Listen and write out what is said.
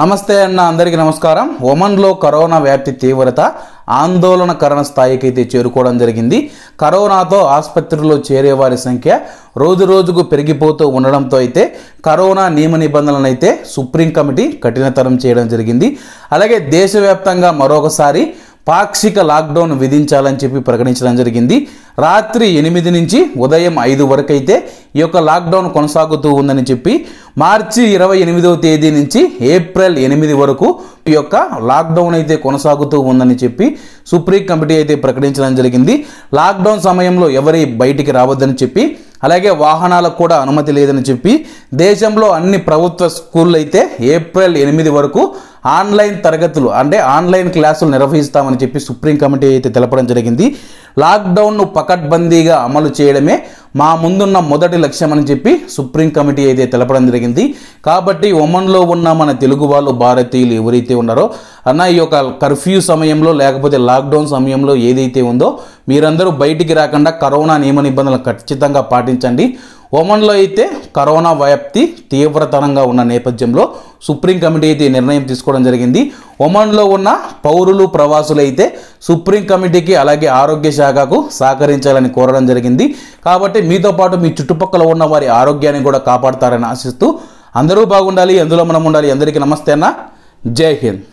నమస్తే అన్న అందరికీ నమస్కారం ఒమన్లో కరోనా వ్యాప్తి తీవ్రత ఆందోళనకరణ స్థాయికి అయితే చేరుకోవడం జరిగింది కరోనాతో ఆసుపత్రిలో చేరే వారి సంఖ్య రోజు రోజుకు పెరిగిపోతూ ఉండడంతో అయితే కరోనా నియమ నిబంధనలను అయితే సుప్రీం కమిటీ కఠినతరం చేయడం జరిగింది అలాగే దేశవ్యాప్తంగా మరొకసారి పాక్షిక లాక్డౌన్ విధించాలని చెప్పి ప్రకటించడం జరిగింది రాత్రి ఎనిమిది నుంచి ఉదయం ఐదు వరకు అయితే ఈ యొక్క లాక్డౌన్ కొనసాగుతూ ఉందని చెప్పి మార్చి ఇరవై ఎనిమిదవ తేదీ నుంచి ఏప్రిల్ ఎనిమిది వరకు ఈ యొక్క లాక్డౌన్ అయితే కొనసాగుతూ ఉందని చెప్పి సుప్రీం కమిటీ అయితే ప్రకటించడం జరిగింది లాక్డౌన్ సమయంలో ఎవరి బయటికి రావద్దని చెప్పి అలాగే వాహనాలకు కూడా అనుమతి లేదని చెప్పి దేశంలో అన్ని ప్రభుత్వ స్కూళ్ళు అయితే ఏప్రిల్ ఎనిమిది వరకు ఆన్లైన్ తరగతులు అంటే ఆన్లైన్ క్లాసులు నిర్వహిస్తామని చెప్పి సుప్రీం కమిటీ అయితే తెలపడం జరిగింది లాక్డౌన్ను పకడ్బందీగా అమలు చేయడమే మా ముందున్న మొదటి లక్ష్యం అని చెప్పి సుప్రీం కమిటీ అయితే తెలపడం జరిగింది కాబట్టి ఒమన్లో ఉన్న మన తెలుగు వాళ్ళు భారతీయులు ఎవరైతే ఉన్నారో అన్న ఈ యొక్క కర్ఫ్యూ సమయంలో లేకపోతే లాక్డౌన్ సమయంలో ఏదైతే ఉందో మీరందరూ బయటికి రాకుండా కరోనా నియమ నిబంధనలు ఖచ్చితంగా పాటించండి ఒమన్లో అయితే కరోనా వ్యాప్తి తీవ్రతరంగా ఉన్న నేపథ్యంలో సుప్రీం కమిటీ అయితే నిర్ణయం తీసుకోవడం జరిగింది ఒమన్లో ఉన్న పౌరులు ప్రవాసులు అయితే సుప్రీం కమిటీకి అలాగే ఆరోగ్య శాఖకు సహకరించాలని కోరడం జరిగింది కాబట్టి మీతో పాటు మీ చుట్టుపక్కల ఉన్న వారి ఆరోగ్యాన్ని కూడా కాపాడతారని ఆశిస్తూ అందరూ బాగుండాలి ఎందులో మనం ఉండాలి అందరికీ నమస్తే అన్న జై హింద్